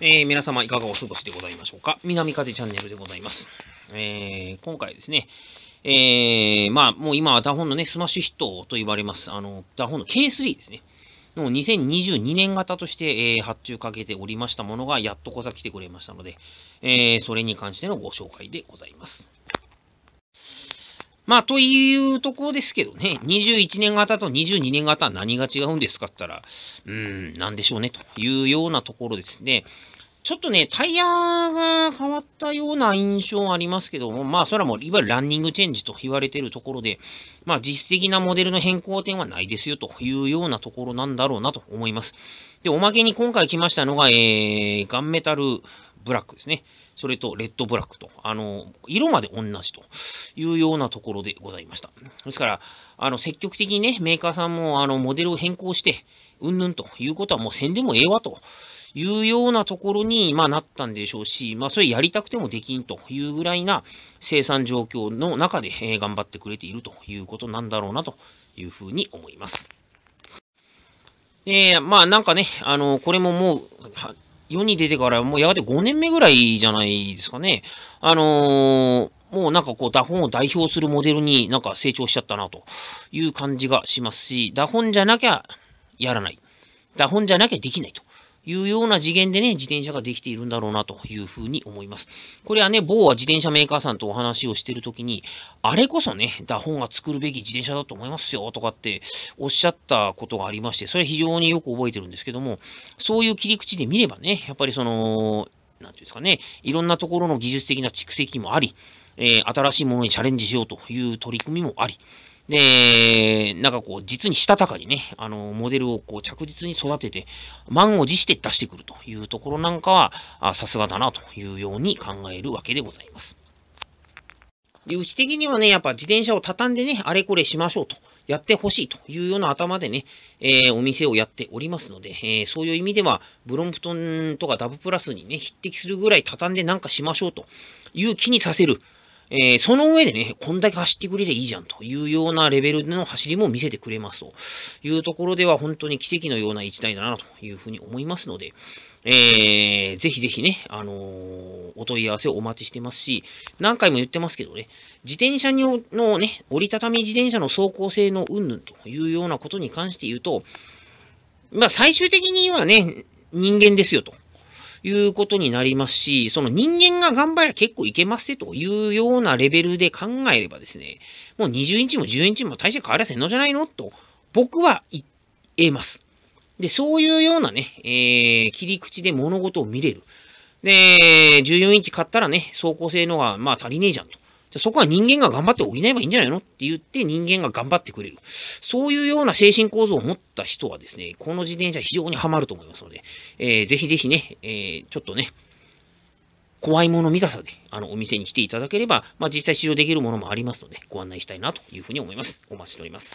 えー、皆様いかがお過ごしでございましょうか。南風チャンネルでございます。えー、今回ですね、えー、まあ、もう今はダホンのね、スマッシュヒットと言われます、あの、ダホンの K3 ですね。の2022年型として、えー、発注かけておりましたものが、やっとこさ来てくれましたので、えー、それに関してのご紹介でございます。まあ、というところですけどね、21年型と22年型は何が違うんですかったら、うーん、なんでしょうね、というようなところですね。ちょっとね、タイヤが変わったような印象ありますけども、まあ、それはもう、いわゆるランニングチェンジと言われているところで、まあ、実質的なモデルの変更点はないですよというようなところなんだろうなと思います。で、おまけに今回来ましたのが、えー、ガンメタルブラックですね。それとレッドブラックと、あの、色まで同じというようなところでございました。ですから、あの、積極的にね、メーカーさんも、あの、モデルを変更して、うんぬんということはもうせんでもええわというようなところに、まあ、なったんでしょうし、まあ、それやりたくてもできんというぐらいな生産状況の中で、え頑張ってくれているということなんだろうなというふうに思います。で、まあなんかね、あの、これももう、世に出てからもうやがて5年目ぐらいじゃないですかね。あのー、もうなんかこう、打本を代表するモデルになんか成長しちゃったなという感じがしますし、打本じゃなきゃやらない。打本じゃなきゃできないというような次元でね、自転車ができているんだろうなというふうに思います。これはね、某は自転車メーカーさんとお話をしてるときに、あれこそね、ダホンが作るべき自転車だと思いますよとかっておっしゃったことがありまして、それは非常によく覚えてるんですけども、そういう切り口で見ればね、やっぱりその、なんていうんですかね、いろんなところの技術的な蓄積もあり、えー、新しいものにチャレンジしようという取り組みもあり、で、なんかこう、実にしたたかにね、あの、モデルをこう、着実に育てて、満を持して出してくるというところなんかは、さすがだなというように考えるわけでございます。で、うち的にはね、やっぱ自転車を畳んでね、あれこれしましょうと。やってほしいというような頭でね、えー、お店をやっておりますので、えー、そういう意味では、ブロンプトンとかダブプラスにね、匹敵するぐらい畳んでなんかしましょうという気にさせる、えー、その上でね、こんだけ走ってくれりゃいいじゃんというようなレベルでの走りも見せてくれますというところでは本当に奇跡のような一台だなというふうに思いますので、えー、ぜひぜひね、あのー、お問い合わせをお待ちしてますし、何回も言ってますけどね、自転車にのね、折りたたみ自転車の走行性の云々というようなことに関して言うと、まあ最終的にはね、人間ですよということになりますし、その人間が頑張りゃ結構いけますというようなレベルで考えればですね、もう20インチも10インチも大して変わりゃせんのじゃないのと、僕は言えます。で、そういうようなね、えー、切り口で物事を見れる。で、14インチ買ったらね、走行性能がまあ足りねえじゃんと。じゃそこは人間が頑張って補えばいいんじゃないのって言って人間が頑張ってくれる。そういうような精神構造を持った人はですね、この自転車非常にハマると思いますので、えー、ぜひぜひね、えー、ちょっとね、怖いもの見たさで、あの、お店に来ていただければ、まあ、実際使用できるものもありますので、ご案内したいなというふうに思います。お待ちしております。